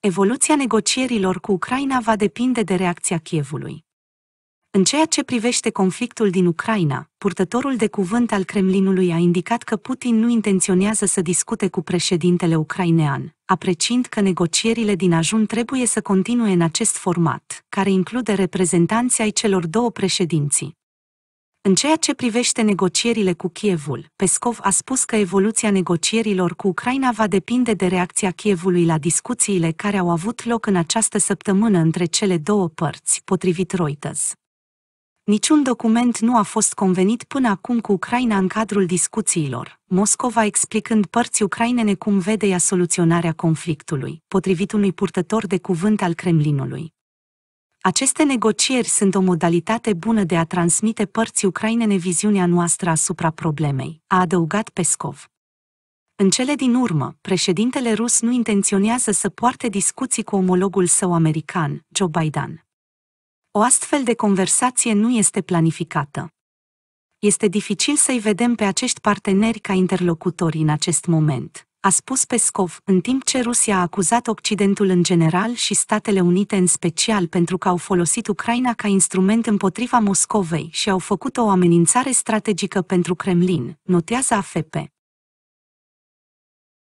evoluția negocierilor cu Ucraina va depinde de reacția Chievului. În ceea ce privește conflictul din Ucraina, purtătorul de cuvânt al Kremlinului a indicat că Putin nu intenționează să discute cu președintele ucrainean, apreciind că negocierile din ajun trebuie să continue în acest format, care include reprezentanții ai celor două președinții. În ceea ce privește negocierile cu Kievul, Pescov a spus că evoluția negocierilor cu Ucraina va depinde de reacția Kievului la discuțiile care au avut loc în această săptămână între cele două părți, potrivit Reuters. Niciun document nu a fost convenit până acum cu Ucraina în cadrul discuțiilor, Moscova explicând părții ucrainene cum vede ea soluționarea conflictului, potrivit unui purtător de cuvânt al Kremlinului. Aceste negocieri sunt o modalitate bună de a transmite părții ucrainene viziunea noastră asupra problemei, a adăugat Pescov. În cele din urmă, președintele rus nu intenționează să poarte discuții cu omologul său american, Joe Biden. O astfel de conversație nu este planificată. Este dificil să-i vedem pe acești parteneri ca interlocutori în acest moment, a spus Pescov, în timp ce Rusia a acuzat Occidentul în general și Statele Unite în special pentru că au folosit Ucraina ca instrument împotriva Moscovei și au făcut o amenințare strategică pentru Kremlin, notează AFP.